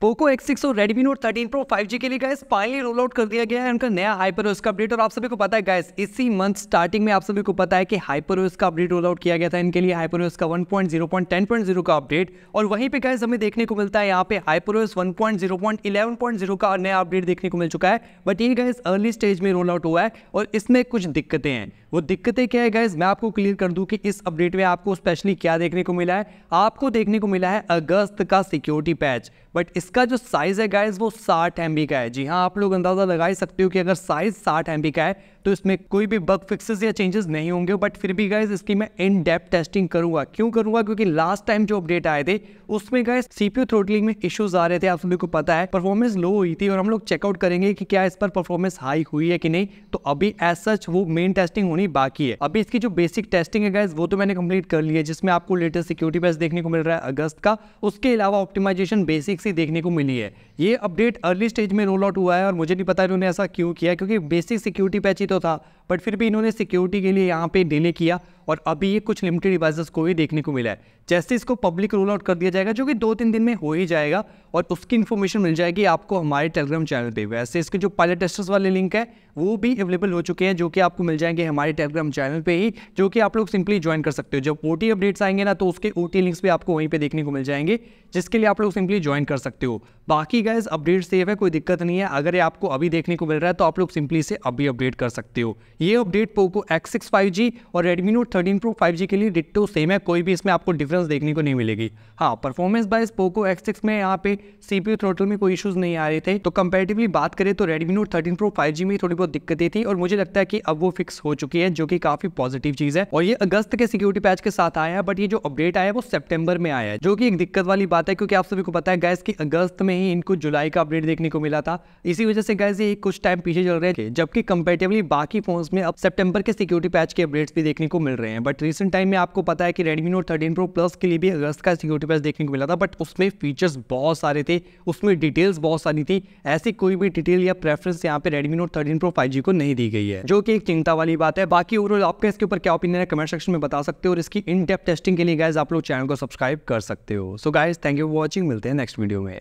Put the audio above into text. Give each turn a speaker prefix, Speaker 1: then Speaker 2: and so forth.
Speaker 1: Poco X6 और Redmi Note 13 Pro 5G के लिए गैस फाइनली रोल आउट कर दिया गया है उनका नया हाइपर का अपडेट और आप सभी को पता है गैस इसी मंथ स्टार्टिंग में आप सभी को पता है कि हाइपर का अपडेट रोल आउट किया गया था इनके लिए हाइपर का 1.0.10.0 का अपडेट और वहीं पे गैस हमें देखने को मिलता है यहाँ पे हाइपर जीरो का नया अपडेट देखने को मिल चुका है बट ये गैस अर्ली स्टेज में रोल आउट हुआ है और इसमें कुछ दिक्कतें हैं वो दिक्कतें क्या है गैस मैं आपको क्लियर कर दूँ कि इस अपडेट में आपको स्पेशली क्या देखने को मिला है आपको देखने को मिला है अगस्त का सिक्योरिटी पैच बट इसका जो साइज़ है गाइज वो साठ एम का है जी हाँ आप लोग अंदाज़ा लगा ही सकते हो कि अगर साइज़ साठ एम का है तो इसमें कोई भी बग फिक्सेस या चेंजेस नहीं होंगे बट फिर भी गाइज इसकी मैं इन डेप्थ टेस्टिंग करूंगा क्यों करूंगा क्योंकि लास्ट टाइम जो अपडेट आए थे उसमें गाइज सीपीयू थ्रोटलिंग में इश्यूज आ रहे थे आप सभी को पता है परफॉर्मेंस लो हुई थी और हम लोग चेकआउट करेंगे कि क्या इस पर परफॉर्मेंस हाई हुई है कि नहीं तो अभी एज सच वो मेन टेस्टिंग होनी बाकी है अभी इसकी जो बेसिक टेस्टिंग है गाइज वो तो मैंने कंप्लीट कर ली है जिसमें आपको लेटेस्ट सिक्योरिटी बेस्ट देखने को मिल रहा है अगस्त का उसके अलावा ऑप्टिमाइजेशन बेसिक्स ही देखने देखने को मिली है ये अपडेट अर्ली स्टेज में रोल आउट हुआ है और मुझे नहीं पता इन्होंने ऐसा क्यों किया क्योंकि बेसिक सिक्योरिटी पैच ही तो था बट फिर भी इन्होंने सिक्योरिटी के लिए यहाँ पे डिले किया और अभी ये कुछ लिमिटेड डिवाइसेस को ही देखने को मिला है जैसे इसको पब्लिक रोल आउट कर दिया जाएगा जो कि दो तीन दिन में हो ही जाएगा और उसकी इन्फॉर्मेशन मिल जाएगी आपको हमारे टेलीग्राम चैनल पर वैसे इसके जो पायलट टेस्टर्स वाले लिंक है वो भी अवेलेबल हो चुके हैं जो कि आपको मिल जाएंगे हमारे टेलीग्राम चैनल पर ही जो कि आप लोग सिंपली ज्वाइन कर सकते हो जब ओ अपडेट्स आएंगे ना तो उसके ओ लिंक्स भी आपको वहीं पर देखने को मिल जाएंगे जिसके लिए आप लोग सिंपली ज्वाइन कर सकते हो बाकी गैस अपडेट सेफ है कोई दिक्कत नहीं है अगर ये आपको अभी देखने को मिल रहा है तो आप लोग सिंपली से अभी अपडेट कर सकते हो ये update Poco X six five G और Redmi note thirteen pro five G के लिए डिट्टो सेम है कोई भी इसमें आपको डिफरेंस देखने को नहीं मिलेगी हाँ performance wise Poco X six में यहाँ पे सीपीयू थ्रोटल में कोई इशूज़ नहीं आ रहे थे तो कंपेरेटिवली बात करें तो Redmi note thirteen pro five G में थोड़ी बहुत दिक्कतें थी और मुझे लगता है कि अब वो फिक्स हो चुकी है जो कि काफ़ी पॉजिटिव चीज़ है और ये अगस्त के सिक्योरिटी पैच के साथ आया है बट ये जो अपडेट आया है वो सेप्टेम्बर में आया है जो कि एक दिक्कत वाली बात है क्योंकि आप सभी को पता है गैस की अगस्त में ही इनको जुलाई का अपडेट देखने को मिला था इसी वजह से गैस ये कुछ टाइम पीछे चल रहे थे जबकि कंपेरेटिवली बाकी फोन उसमें अब सेप्टेम्बर के सिक्योरिटी पैच के अपडेट्स भी देखने को मिल रहे हैं बट रिसेंट टाइम में आपको पता है कि Redmi note thirteen pro plus के लिए भी अगस्त का सिक्योरिटी पैच देखने को मिला था बट उसमें फीचर्स बहुत सारे थे उसमें डिटेल्स बहुत सारी थी ऐसी कोई भी डिटेल या प्रेफरेंस यहाँ पे Redmi note thirteen pro five को नहीं दी गई है जो कि एक चिंता वाली बात है बाकी ओवरऑल आपके इसके ऊपर क्या ओपिनियन है कमेंट सेक्शन में बता सकते हो और इसकी इन डेप टेस्टिंग के लिए गाइज आप लोग चैनल को सब्सक्राइब कर सकते हो so guys thank you for watching मिलते हैं नेक्स्ट वीडियो में